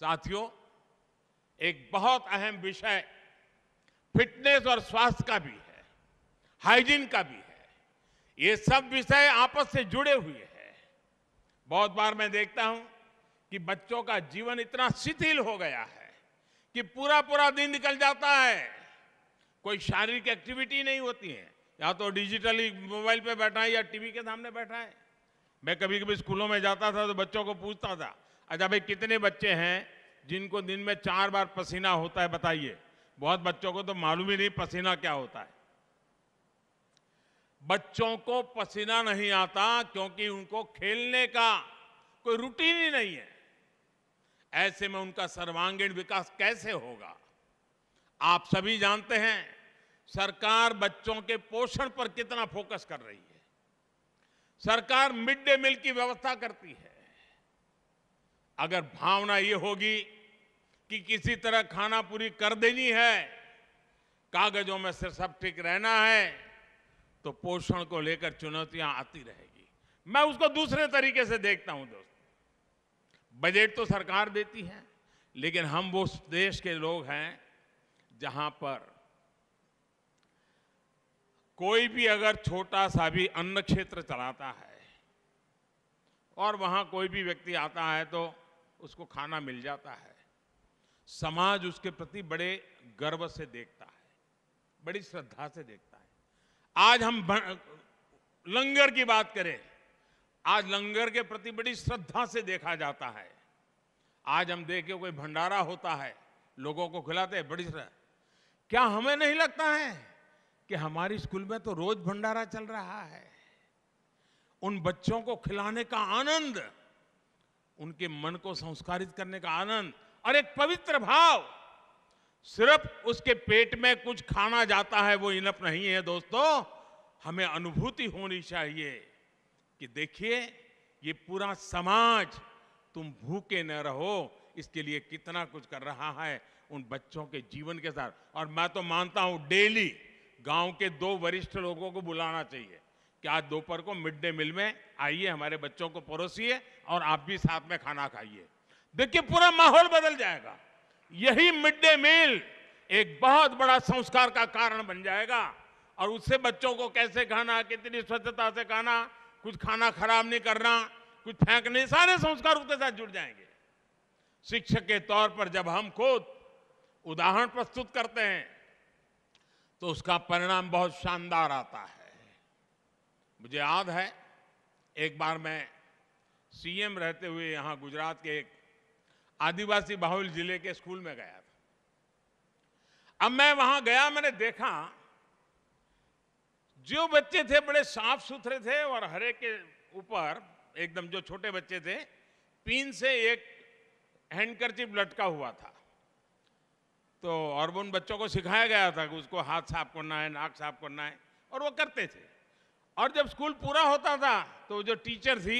साथियों एक बहुत अहम विषय फिटनेस और स्वास्थ्य का भी है हाइजीन का भी है ये सब विषय आपस से जुड़े हुए हैं बहुत बार मैं देखता हूं कि बच्चों का जीवन इतना शिथिल हो गया है कि पूरा पूरा दिन निकल जाता है कोई शारीरिक एक्टिविटी नहीं होती है या तो डिजिटली मोबाइल पे बैठा है या टीवी के सामने बैठा है मैं कभी कभी स्कूलों में जाता था तो बच्चों को पूछता था अच्छा भाई कितने बच्चे हैं जिनको दिन में चार बार पसीना होता है बताइए बहुत बच्चों को तो मालूम ही नहीं पसीना क्या होता है बच्चों को पसीना नहीं आता क्योंकि उनको खेलने का कोई रूटीन ही नहीं है ऐसे में उनका सर्वांगीण विकास कैसे होगा आप सभी जानते हैं सरकार बच्चों के पोषण पर कितना फोकस कर रही है सरकार मिड डे मील की व्यवस्था करती है अगर भावना ये होगी कि किसी तरह खाना पूरी कर देनी है कागजों में सिर सब ठीक रहना है तो पोषण को लेकर चुनौतियां आती रहेगी मैं उसको दूसरे तरीके से देखता हूं दोस्तों बजट तो सरकार देती है लेकिन हम वो देश के लोग हैं जहां पर कोई भी अगर छोटा सा भी अन्न क्षेत्र चलाता है और वहां कोई भी व्यक्ति आता है तो उसको खाना मिल जाता है समाज उसके प्रति बड़े गर्व से देखता है बड़ी श्रद्धा से देखता है आज हम लंगर की बात करें आज लंगर के प्रति बड़ी श्रद्धा से देखा जाता है आज हम देखे कोई भंडारा होता है लोगों को खिलाते हैं बड़ी श्रद्धा क्या हमें नहीं लगता है कि हमारे स्कूल में तो रोज भंडारा चल रहा है उन बच्चों को खिलाने का आनंद उनके मन को संस्कारित करने का आनंद और एक पवित्र भाव सिर्फ उसके पेट में कुछ खाना जाता है वो इनफ नहीं है दोस्तों हमें अनुभूति होनी चाहिए कि देखिए ये पूरा समाज तुम भूखे न रहो इसके लिए कितना कुछ कर रहा है उन बच्चों के जीवन के साथ और मैं तो मानता हूं डेली गांव के दो वरिष्ठ लोगों को बुलाना चाहिए कि आज दोपहर को मिड डे मील में आइए हमारे बच्चों को परोसिए और आप भी साथ में खाना खाइए देखिए पूरा माहौल बदल जाएगा यही मिड डे मील एक बहुत बड़ा संस्कार का कारण बन जाएगा और उससे बच्चों को कैसे खाना कितनी स्वच्छता से खाना कुछ खाना खराब नहीं करना कुछ फेंकने सारे संस्कार उसके साथ जुड़ जाएंगे शिक्षक के तौर पर जब हम खुद उदाहरण प्रस्तुत करते हैं तो उसका परिणाम बहुत शानदार आता है मुझे याद है एक बार मैं सीएम रहते हुए यहाँ गुजरात के एक आदिवासी बाहुल जिले के स्कूल में गया था अब मैं वहां गया मैंने देखा जो बच्चे थे बड़े साफ सुथरे थे और हरे के ऊपर एकदम जो छोटे बच्चे थे पिन से एक हैंडकरचिप लटका हुआ था तो और उन बच्चों को सिखाया गया था कि उसको हाथ साफ करना है नाक साफ करना है और वो करते थे और जब स्कूल पूरा होता था तो जो टीचर थी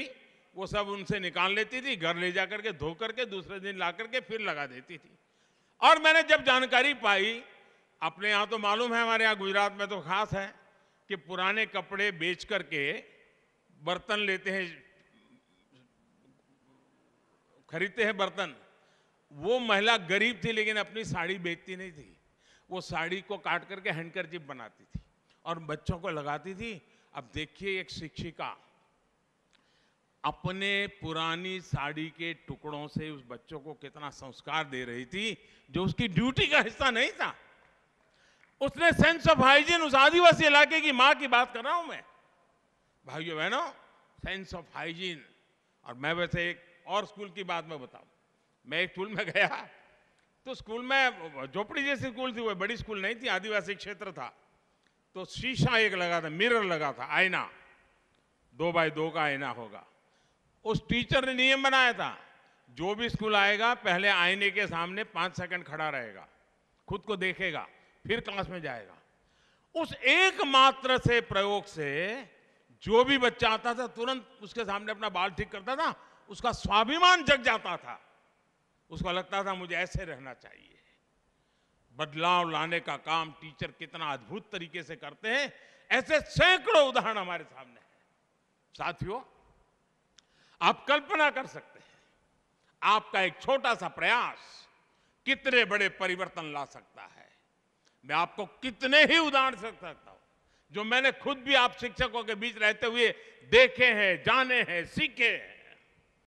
वो सब उनसे निकाल लेती थी घर ले जा करके धो करके दूसरे दिन ला करके फिर लगा देती थी और मैंने जब जानकारी पाई अपने यहाँ तो मालूम है हमारे यहाँ गुजरात में तो खास है कि पुराने कपड़े बेच करके बर्तन लेते हैं खरीदते हैं बर्तन वो महिला गरीब थी लेकिन अपनी साड़ी बेचती नहीं थी वो साड़ी को काट करके हैंडकर बनाती थी और बच्चों को लगाती थी अब देखिए एक शिक्षिका अपने पुरानी साड़ी के टुकड़ों से उस बच्चों को कितना संस्कार दे रही थी जो उसकी ड्यूटी का हिस्सा नहीं था उसने सेंस ऑफ हाइजीन उस आदिवासी इलाके की माँ की बात कर रहा हूं मैं भाइयों बहनों सेंस ऑफ हाइजीन और मैं वैसे एक और स्कूल की बात मैं बताऊं मैं एक स्कूल में गया तो स्कूल में झोपड़ी जैसी स्कूल थी वो बड़ी स्कूल नहीं थी आदिवासी क्षेत्र था तो शीशा एक लगा था मिरर लगा था आईना दो बाय दो का आईना होगा उस टीचर ने नियम बनाया था जो भी स्कूल आएगा पहले आईने के सामने पांच सेकंड खड़ा रहेगा खुद को देखेगा फिर क्लास में जाएगा उस एकमात्र से प्रयोग से जो भी बच्चा आता था तुरंत उसके सामने अपना बाल ठीक करता था उसका स्वाभिमान जग जाता था उसको लगता था मुझे ऐसे रहना चाहिए बदलाव लाने का काम टीचर कितना अद्भुत तरीके से करते हैं ऐसे सैकड़ों उदाहरण हमारे सामने हैं साथियों आप कल्पना कर सकते हैं आपका एक छोटा सा प्रयास कितने बड़े परिवर्तन ला सकता है मैं आपको कितने ही उदाहरण सकता सकता हूं जो मैंने खुद भी आप शिक्षकों के बीच रहते हुए देखे हैं जाने हैं सीखे हैं